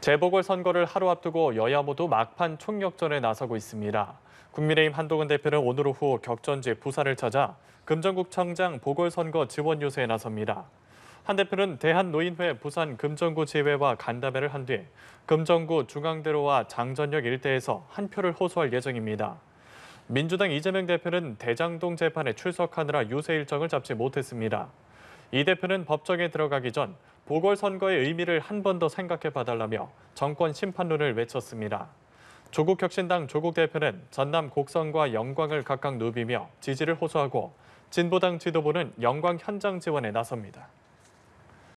재보궐선거를 하루 앞두고 여야 모두 막판 총력전에 나서고 있습니다. 국민의힘 한동훈 대표는 오늘 오후 격전지 부산을 찾아 금정구청장 보궐선거 지원 요소에 나섭니다. 한 대표는 대한노인회 부산 금정구 지회와 간담회를 한 뒤 금정구 중앙대로와 장전역 일대에서 한 표를 호소할 예정입니다. 민주당 이재명 대표는 대장동 재판에 출석하느라 유세 일정을 잡지 못했습니다. 이 대표는 법정에 들어가기 전 보궐선거의 의미를 한 번 더 생각해 봐달라며 정권 심판론을 외쳤습니다. 조국혁신당 조국 대표는 전남 곡성과 영광을 각각 누비며 지지를 호소하고 진보당 지도부는 영광 현장 지원에 나섭니다.